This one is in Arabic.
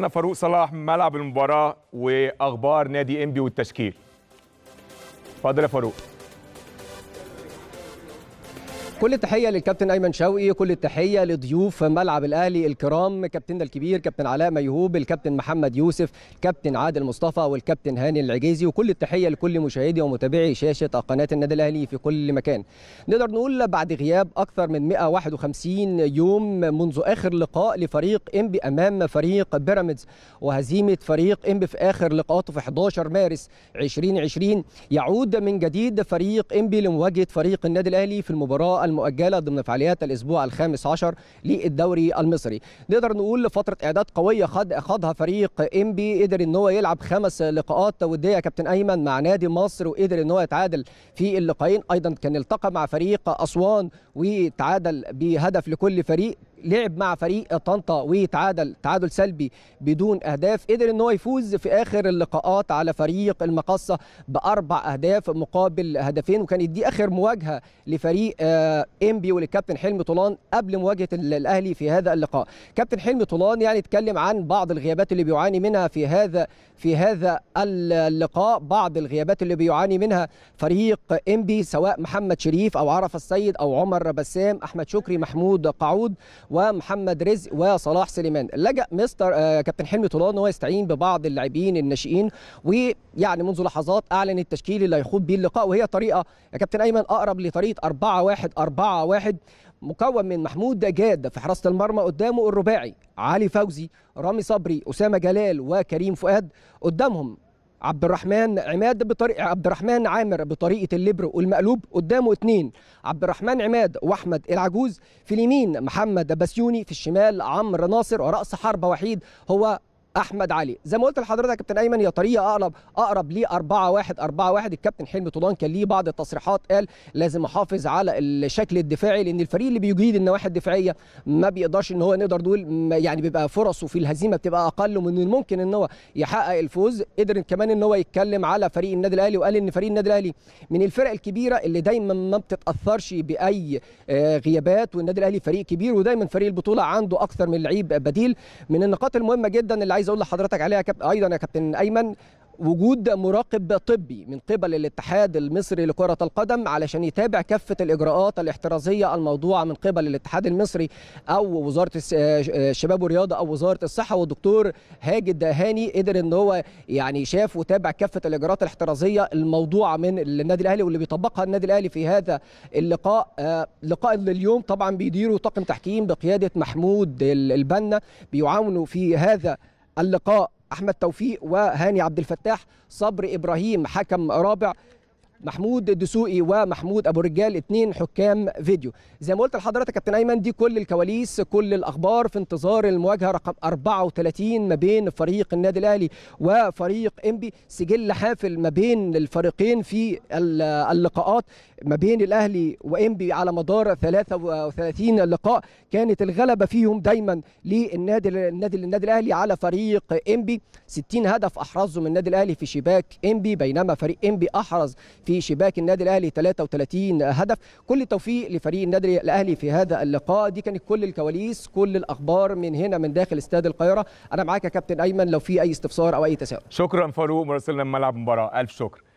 أنا فاروق صلاح ملعب المباراة وأخبار نادي إنبي والتشكيل. اتفضل يا فاروق. كل التحيه للكابتن ايمن شوقي كل التحيه لضيوف ملعب الاهلي الكرام كابتننا الكبير كابتن علاء ميهوب الكابتن محمد يوسف كابتن عادل مصطفى والكابتن هاني العجيزي وكل التحيه لكل مشاهدي ومتابعي شاشه قناه النادي الاهلي في كل مكان نقدر نقول بعد غياب اكثر من 151 يوم منذ اخر لقاء لفريق انبي امام فريق بيراميدز وهزيمه فريق انبي في اخر لقاءاته في 11 مارس 2020 يعود من جديد فريق انبي لمواجهه فريق النادي الاهلي في المباراه المؤجله ضمن فعاليات الاسبوع الخامس عشر للدوري المصري نقدر نقول لفتره اعداد قويه خد خاضها فريق انبي قدر ان هو يلعب خمس لقاءات وديه كابتن ايمن مع نادي مصر وقدر ان هو يتعادل في اللقاءين ايضا كان التقى مع فريق اسوان وتعادل بهدف لكل فريق لعب مع فريق طنطا وتعادل تعادل سلبي بدون اهداف قدر ان هو يفوز في اخر اللقاءات على فريق المقصه باربع اهداف مقابل هدفين وكانت دي اخر مواجهه لفريق آه، انبي وللكابتن حلمي طولان قبل مواجهه الاهلي في هذا اللقاء كابتن حلمي طولان يعني اتكلم عن بعض الغيابات اللي بيعاني منها في هذا في هذا اللقاء بعض الغيابات اللي بيعاني منها فريق انبي سواء محمد شريف او عرف السيد او عمر بسام احمد شكري محمود قعود ومحمد رزق وصلاح سليمان لجأ مستر آه، كابتن حلمي طولان ان هو يستعين ببعض اللاعبين الناشئين ويعني منذ لحظات اعلن التشكيل اللي هيخوض بيه اللقاء وهي طريقه يا كابتن ايمن اقرب لطريقه 4 1 4 1 مكون من محمود جاد في حراسه المرمى قدامه الرباعي علي فوزي رامي صبري اسامه جلال وكريم فؤاد قدامهم عبد الرحمن عماد بطريق عبد الرحمن عامر بطريقه الليبرو والمقلوب قدامه اثنين عبد الرحمن عماد واحمد العجوز في اليمين محمد بسيوني في الشمال عمرو ناصر ورأس حربة وحيد هو احمد علي زي ما قلت لحضرتك يا كابتن ايمن هي طريقه اقرب اقرب ل 4 1 4 1 الكابتن حلمي طولان كان ليه بعض التصريحات قال لازم احافظ على الشكل الدفاعي لان الفريق اللي بيجيد النواحي الدفاعيه ما بيقدرش ان هو نقدر نقول يعني بيبقى فرصه في الهزيمه بتبقى اقل من الممكن ان هو يحقق الفوز قدر كمان ان هو يتكلم على فريق النادي الاهلي وقال ان فريق النادي الاهلي من الفرق الكبيره اللي دايما ما بتتاثرش باي آه، غيابات والنادي الاهلي فريق كبير ودايما فريق البطوله عنده اكثر من لعيب بديل من النقاط المهمه جدا اللي عايز اقول لحضرتك عليها كب... ايضا يا كابتن ايمن وجود مراقب طبي من قبل الاتحاد المصري لكرة القدم علشان يتابع كافة الإجراءات الاحترازية الموضوعة من قبل الاتحاد المصري أو وزارة الشباب آه، والرياضة أو وزارة الصحة والدكتور هاجد هاني قدر إن هو يعني شاف وتابع كافة الإجراءات الاحترازية الموضوعة من النادي الأهلي واللي بيطبقها النادي الأهلي في هذا اللقاء آه، لقاء لليوم طبعا بيديره طاقم تحكيم بقيادة محمود البنا بيعاونوا في هذا اللقاء احمد توفيق وهاني عبد الفتاح صبر ابراهيم حكم رابع محمود دسوقي ومحمود ابو رجال اثنين حكام فيديو زي ما قلت لحضرتك كابتن ايمن دي كل الكواليس كل الاخبار في انتظار المواجهه رقم 34 ما بين فريق النادي الاهلي وفريق انبي سجل حافل ما بين الفريقين في اللقاءات ما بين الاهلي وانبي على مدار 33 لقاء كانت الغلبه فيهم دايما للنادي النادي النادي الاهلي على فريق انبي 60 هدف احرزهم النادي الاهلي في شباك انبي بينما فريق انبي احرز في في شباك النادي الاهلي 33 هدف كل التوفيق لفريق النادي الاهلي في هذا اللقاء دي كانت كل الكواليس كل الاخبار من هنا من داخل استاد القاهره انا معاك يا كابتن ايمن لو في اي استفسار او اي تساؤل شكرا فاروق مراسلنا ملعب المباراه الف شكر